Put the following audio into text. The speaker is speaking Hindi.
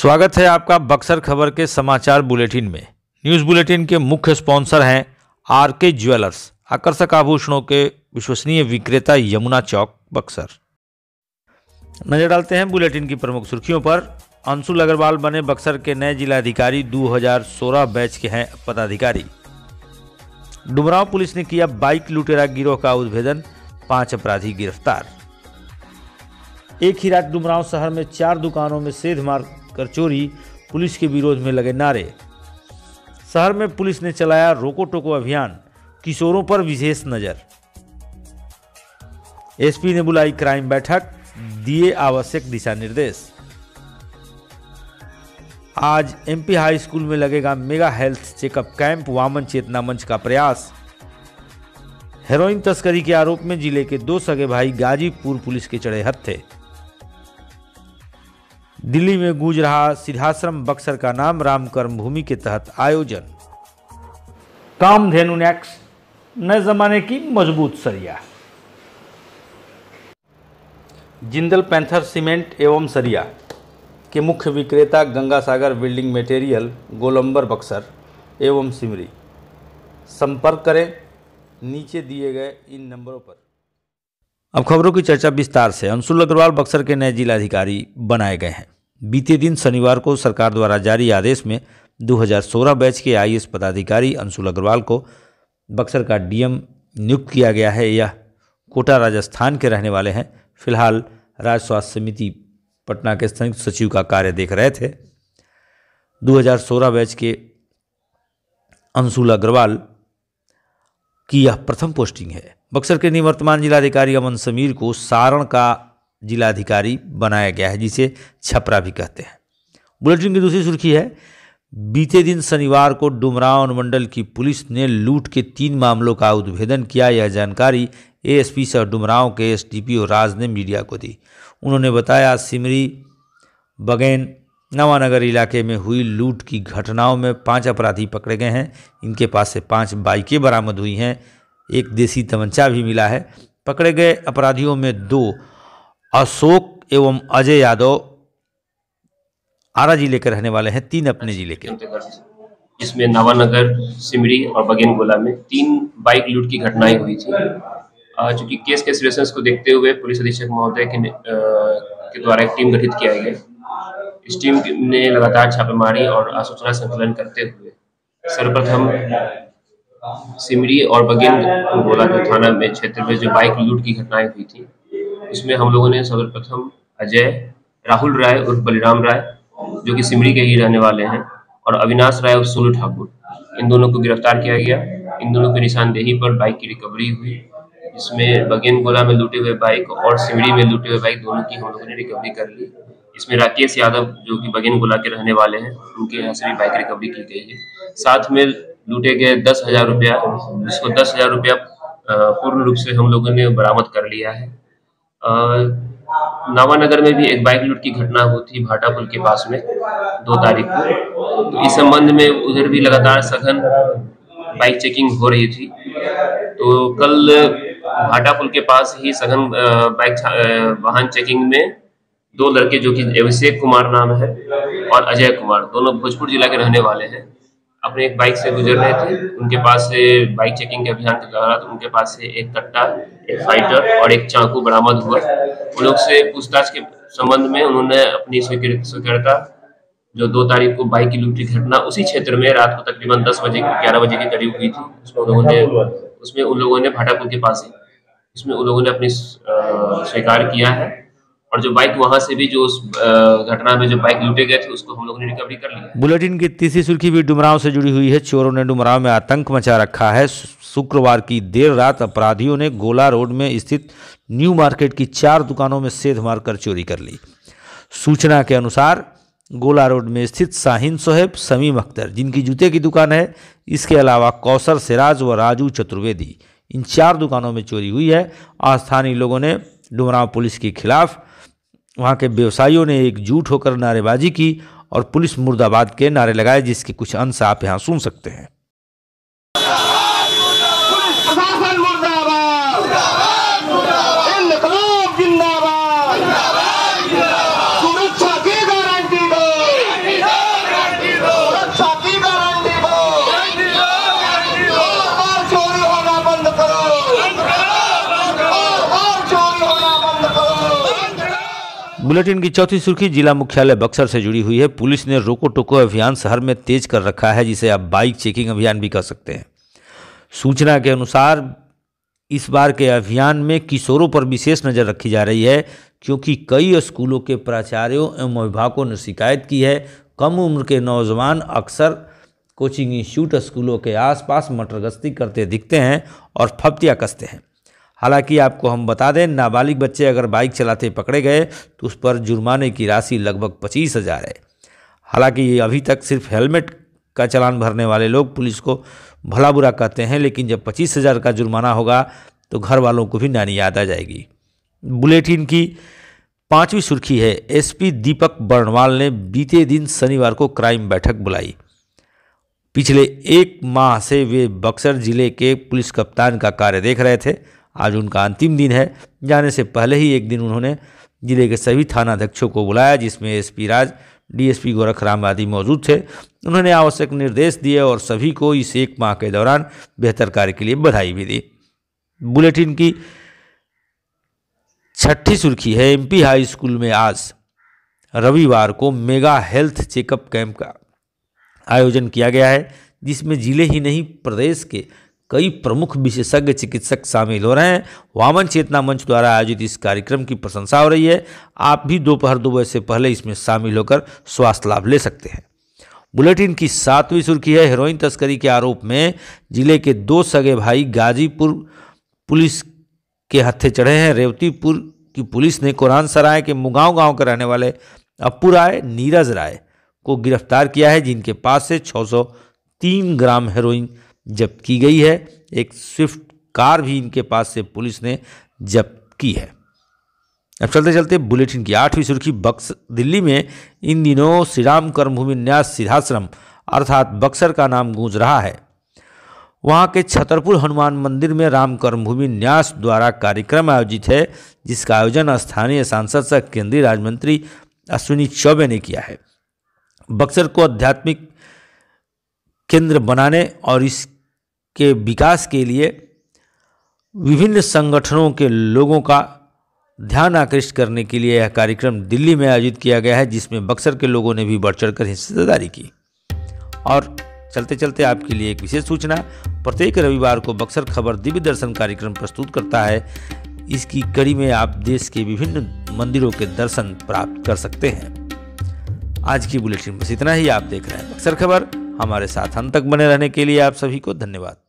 स्वागत है आपका बक्सर खबर के समाचार बुलेटिन में न्यूज बुलेटिन के मुख्य स्पॉन्सर हैं आर के ज्वेलर्स आकर्षक आभूषणों के विश्वसनीय विक्रेता यमुना चौक बक्सर नजर डालते हैं बुलेटिन की प्रमुख सुर्खियों पर अंशुल अग्रवाल बने बक्सर के नए जिलाधिकारी 2016 बैच के हैं पदाधिकारी डुमराव पुलिस ने किया बाइक लुटेरा गिरोह का उद्भेदन पांच अपराधी गिरफ्तार एक ही रात डुमराव शहर में चार दुकानों में सेध मार कर चोरी पुलिस के विरोध में लगे नारे शहर में पुलिस ने चलाया रोको टोको अभियान किशोरों पर विशेष नज़र एसपी ने बुलाई क्राइम बैठक दिए आवश्यक दिशा निर्देश आज एमपी हाई स्कूल में लगेगा mega health checkup camp Vaman Chetna Manch का प्रयास हेरोइन तस्करी के आरोप में जिले के दो सगे भाई गाजीपुर पुलिस के चढ़े हत्थे दिल्ली में गूंज रहा सिद्धाश्रम बक्सर का नाम राम कर्म भूमि के तहत आयोजन काम धेनु नेक्स नए जमाने की मजबूत सरिया जिंदल पैंथर सीमेंट एवं सरिया के मुख्य विक्रेता गंगा सागर बिल्डिंग मटेरियल गोलंबर बक्सर एवं सिमरी संपर्क करें नीचे दिए गए इन नंबरों पर अब खबरों की चर्चा विस्तार से अंशुल अग्रवाल बक्सर के नए जिलाधिकारी बनाए गए हैं बीते दिन शनिवार को सरकार द्वारा जारी आदेश में 2016 बैच के आई पदाधिकारी अंशुल अग्रवाल को बक्सर का डीएम नियुक्त किया गया है यह कोटा राजस्थान के रहने वाले हैं फिलहाल राज्य स्वास्थ्य समिति पटना के संयुक्त सचिव का कार्य देख रहे थे 2016 बैच के अंशुल अग्रवाल की यह प्रथम पोस्टिंग है बक्सर के निवर्तमान जिलाधिकारी अमन समीर को सारण का जिलाधिकारी बनाया गया है जिसे छपरा भी कहते हैं बुलेटिन की दूसरी सुर्खी है बीते दिन शनिवार को डुमरांव अनुमंडल की पुलिस ने लूट के तीन मामलों का उद्भेदन किया यह जानकारी एएसपी सह डुमरांव के एसडीपीओ राज ने मीडिया को दी उन्होंने बताया सिमरी बगैन नवानगर इलाके में हुई लूट की घटनाओं में पांच अपराधी पकड़े गए हैं इनके पास से पांच बाइकें बरामद हुई हैं एक देसी तमंचा भी मिला है पकड़े गए अपराधियों में दो अशोक एवं अजय यादव आरा जिले के रहने वाले हैं तीन अपने जिले के जिसमें नवानगर सिमरी और बगेनगोला में तीन बाइक लूट की घटनाएं हुई थी चूंकि केस के सिचुएशन को देखते हुए पुलिस अधीक्षक महोदय के, के द्वारा एक टीम गठित किया गया इस टीम ने लगातार छापेमारी और आसूचना संकलन करते हुए सर्वप्रथम सिमरी और बगेन गोला जो थाना में क्षेत्र में जो बाइक लूट की घटनाएं हुई थी इसमें हम लोगों ने सर्वप्रथम अजय राहुल राय और बलिराम राय जो कि सिमरी के ही रहने वाले हैं और अविनाश राय और सोनू ठाकुर इन दोनों को गिरफ्तार किया गया इन दोनों की निशानदेही पर बाइक की रिकवरी हुई इसमें बगेन गोला में लूटे हुए बाइक और सिमरी में लूटे हुए बाइक दोनों की हम लोगों ने रिकवरी कर ली इसमें राकेश यादव जो कि बगेन गोला के रहने वाले हैं उनके यहाँ से भी बाइक रिकवरी की गई है साथ में लूटे गए दस हजार रुपया जिसको दस हजार रुपया पूर्ण रूप से हम लोगों ने बरामद कर लिया है नावानगर में भी एक बाइक लूट की घटना हुई थी भाटा पुल के पास में दो तारीख को तो इस संबंध में उधर भी लगातार सघन बाइक चेकिंग हो रही थी तो कल भाटा पुल के पास ही सघन बाइक वाहन चेकिंग में दो लड़के जो कि अभिषेक कुमार नाम है और अजय कुमार दोनों भोजपुर जिला के रहने वाले हैं अपने एक बाइक से गुजर रहे थे उनके पास से बाइक चेकिंग के अभियान के दौरान तो उनके पास से एक कट्टा एक फाइटर और एक चाकू बरामद हुआ उन लोग से पूछताछ के संबंध में उन्होंने अपनी स्वीकृता जो दो तारीख को बाइक की लूटी घटना उसी क्षेत्र में रात को तकरीबन दस बजे ग्यारह बजे के करीब हुई थी उसमें उन लोगों ने उसमें उन लोगों ने भाटापुर के पास ही उसमें उन लोगों ने अपनी स्वीकार किया है और जो बाइक वहां से भी जो उस घटना में जो बाइक लूटे गए थे उसको हम लोगों ने रिकवरी कर लिया बुलेटिन की तीसरी सुर्खी भी डुमराव से जुड़ी हुई है चोरों ने डुमराव में आतंक मचा रखा है शुक्रवार की देर रात अपराधियों ने गोला रोड में स्थित न्यू मार्केट की चार दुकानों में सेध मारकर चोरी कर ली सूचना के अनुसार गोला रोड में स्थित शाहीन सोहेब समीम अख्तर जिनकी जूते की दुकान है इसके अलावा कौसर सिराज व राजू चतुर्वेदी इन चार दुकानों में चोरी हुई है स्थानीय लोगों ने डुमराव पुलिस के खिलाफ वहाँ के व्यवसायियों ने एकजुट होकर नारेबाजी की और पुलिस मुर्दाबाद के नारे लगाए जिसके कुछ अंश आप यहाँ सुन सकते हैं बुलेटिन की चौथी सुर्खी जिला मुख्यालय बक्सर से जुड़ी हुई है पुलिस ने रोको टोको अभियान शहर में तेज कर रखा है जिसे आप बाइक चेकिंग अभियान भी कह सकते हैं सूचना के अनुसार इस बार के अभियान में किशोरों पर विशेष नज़र रखी जा रही है क्योंकि कई स्कूलों के प्राचार्यों एवं अभिभावकों ने शिकायत की है कम उम्र के नौजवान अक्सर कोचिंग इंस्टीट्यूट स्कूलों के आसपास मटर करते दिखते हैं और फप्तियाँ कसते हैं हालांकि आपको हम बता दें नाबालिग बच्चे अगर बाइक चलाते पकड़े गए तो उस पर जुर्माने की राशि लगभग पच्चीस हज़ार है हालांकि ये अभी तक सिर्फ हेलमेट का चलान भरने वाले लोग पुलिस को भला बुरा कहते हैं लेकिन जब पच्चीस हज़ार का जुर्माना होगा तो घर वालों को भी नानी याद आ जाएगी बुलेटिन की पांचवी सुर्खी है एसपी दीपक बर्णवाल ने बीते दिन शनिवार को क्राइम बैठक बुलाई पिछले एक माह से वे बक्सर जिले के पुलिस कप्तान का कार्य देख रहे थे आज उनका अंतिम दिन है जाने से पहले ही एक दिन उन्होंने जिले के सभी थानाध्यक्षों को बुलाया जिसमें एसपी राज डीएसपी गोरखराम आदि मौजूद थे उन्होंने आवश्यक निर्देश दिए और सभी को इस एक माह के दौरान बेहतर कार्य के लिए बधाई भी दी बुलेटिन की छठी सुर्खी है एमपी हाई स्कूल में आज रविवार को मेगा हेल्थ चेकअप कैंप का आयोजन किया गया है जिसमें जिले ही नहीं प्रदेश के कई प्रमुख विशेषज्ञ चिकित्सक शामिल हो रहे हैं वामन चेतना मंच द्वारा आयोजित इस कार्यक्रम की प्रशंसा हो रही है आप भी दोपहर दो बजे से पहले इसमें शामिल होकर स्वास्थ्य लाभ ले सकते हैं बुलेटिन की सातवीं सुर्खी है हेरोइन तस्करी के आरोप में जिले के दो सगे भाई गाजीपुर पुलिस के हत्थे चढ़े हैं रेवतीपुर की पुलिस ने कुरान सराय के मुगांव गांव के रहने वाले अपू राय नीरज राय को गिरफ्तार किया है जिनके पास से 603 ग्राम हेरोइन जब्त की गई है एक स्विफ्ट कार भी इनके पास से पुलिस ने जब्त की है अब चलते चलते बुलेटिन की आठवीं सुर्खी बक्स दिल्ली में इन दिनों श्रीराम कर्मभूमि न्यास सिद्धाश्रम अर्थात बक्सर का नाम गूंज रहा है वहाँ के छतरपुर हनुमान मंदिर में राम कर्मभूमि न्यास द्वारा कार्यक्रम आयोजित है जिसका आयोजन स्थानीय सांसद सह केंद्रीय राज्य मंत्री अश्विनी चौबे ने किया है बक्सर को आध्यात्मिक केंद्र बनाने और इस के विकास के लिए विभिन्न संगठनों के लोगों का ध्यान आकर्षित करने के लिए यह कार्यक्रम दिल्ली में आयोजित किया गया है जिसमें बक्सर के लोगों ने भी बढ़ चढ़ कर हिस्सेदारी की और चलते चलते आपके लिए एक विशेष सूचना प्रत्येक रविवार को बक्सर खबर दिव्य दर्शन कार्यक्रम प्रस्तुत करता है इसकी कड़ी में आप देश के विभिन्न मंदिरों के दर्शन प्राप्त कर सकते हैं आज की बुलेटिन बस इतना ही आप देख रहे हैं बक्सर खबर हमारे साथ अंत तक बने रहने के लिए आप सभी को धन्यवाद